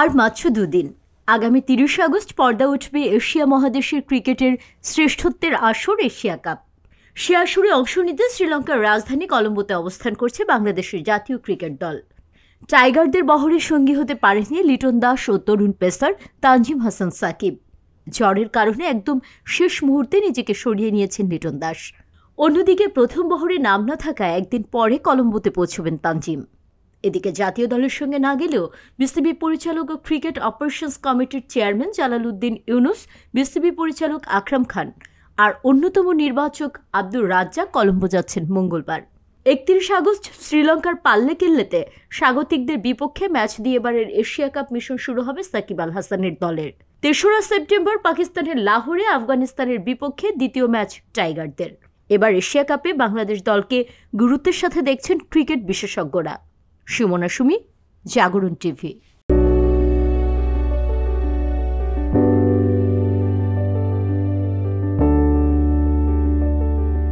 আর মাত্র দুদিন আগামী তিরিশে আগস্ট পর্দা উঠবে এশিয়া মহাদেশের ক্রিকেটের শ্রেষ্ঠত্বের আসর এশিয়া কাপ সে আসরে অংশ নিতে শ্রীলঙ্কার রাজধানী কলম্বোতে অবস্থান করছে বাংলাদেশের জাতীয় ক্রিকেট দল টাইগারদের বহরের সঙ্গী হতে পারেনি লিটন দাস ও তরুণ পেসার তানজিম হাসান সাকিব জ্বরের কারণে একদম শেষ মুহূর্তে নিজেকে সরিয়ে নিয়েছেন লিটন দাস অন্যদিকে প্রথম বহরে নাম না থাকায় একদিন পরে কলম্বোতে পৌঁছবেন তানজিম এদিকে জাতীয় দলের সঙ্গে না গেলেও বিসিবি পরিচালক ও ক্রিকেট অপারেশনস কমিটির চেয়ারম্যান জালাল উদ্দিন ইউনুস বিসিবি পরিচালক আকরাম খান আর অন্যতম নির্বাচক আব্দুর রাজ্জা কলম্বো যাচ্ছেন মঙ্গলবার একত্রিশ আগস্ট শ্রীলঙ্কার পাল্লে কেল্লেতে স্বাগতিকদের বিপক্ষে ম্যাচ দিয়ে এবারের এশিয়া কাপ মিশন শুরু হবে সাকিব আল হাসানের দলের তেসরা সেপ্টেম্বর পাকিস্তানের লাহোরে আফগানিস্তানের বিপক্ষে দ্বিতীয় ম্যাচ টাইগারদের এবার এশিয়া কাপে বাংলাদেশ দলকে গুরুত্বের সাথে দেখছেন ক্রিকেট বিশেষজ্ঞরা সুমনা সুমি জাগরণ টিভি